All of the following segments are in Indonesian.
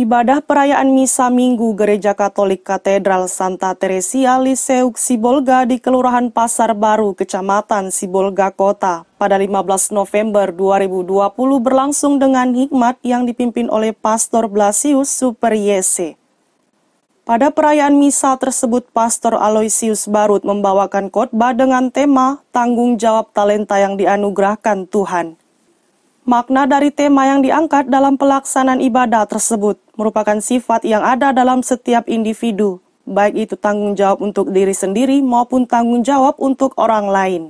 Ibadah perayaan Misa Minggu Gereja Katolik Katedral Santa Teresia Liseuk Sibolga di Kelurahan Pasar Baru, Kecamatan Sibolga Kota pada 15 November 2020 berlangsung dengan hikmat yang dipimpin oleh Pastor Blasius Super Yese. Pada perayaan misa tersebut, Pastor Aloysius Barut membawakan khotbah dengan tema Tanggung Jawab Talenta yang Dianugerahkan Tuhan. Makna dari tema yang diangkat dalam pelaksanaan ibadah tersebut merupakan sifat yang ada dalam setiap individu, baik itu tanggung jawab untuk diri sendiri maupun tanggung jawab untuk orang lain.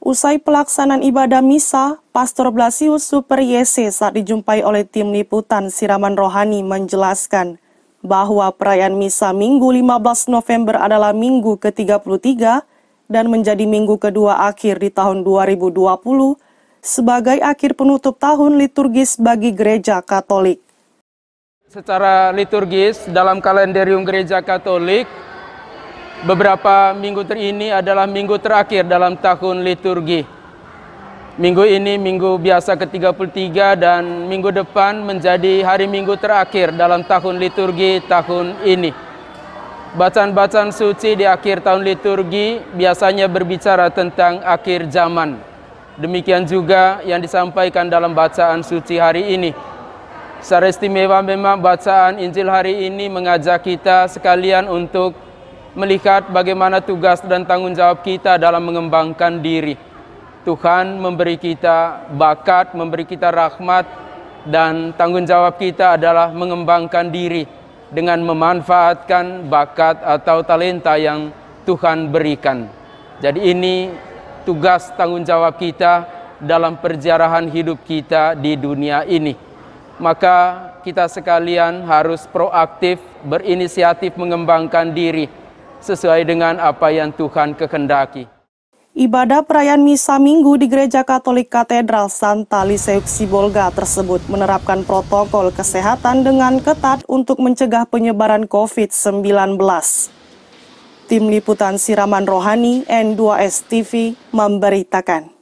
Usai pelaksanaan ibadah misa, Pastor Blasius Super Yese saat dijumpai oleh tim liputan Siraman Rohani menjelaskan bahwa perayaan misa Minggu 15 November adalah minggu ke-33 dan menjadi minggu kedua akhir di tahun 2020 sebagai akhir penutup tahun liturgis bagi gereja Katolik. Secara liturgis dalam kalenderium gereja Katolik, beberapa minggu ini adalah minggu terakhir dalam tahun liturgi. Minggu ini minggu biasa ke-33 dan minggu depan menjadi hari minggu terakhir dalam tahun liturgi tahun ini. Bacaan-bacaan suci di akhir tahun liturgi biasanya berbicara tentang akhir zaman. Demikian juga yang disampaikan dalam bacaan suci hari ini. Secara istimewa memang bacaan Injil hari ini mengajak kita sekalian untuk melihat bagaimana tugas dan tanggung jawab kita dalam mengembangkan diri. Tuhan memberi kita bakat, memberi kita rahmat, dan tanggung jawab kita adalah mengembangkan diri dengan memanfaatkan bakat atau talenta yang Tuhan berikan. Jadi ini tugas tanggung jawab kita dalam perjarahan hidup kita di dunia ini. Maka kita sekalian harus proaktif berinisiatif mengembangkan diri sesuai dengan apa yang Tuhan kehendaki. Ibadah perayaan Misa Minggu di Gereja Katolik Katedral Santa Liseuk Sibolga tersebut menerapkan protokol kesehatan dengan ketat untuk mencegah penyebaran COVID-19. Tim Liputan Siraman Rohani N2S TV memberitakan.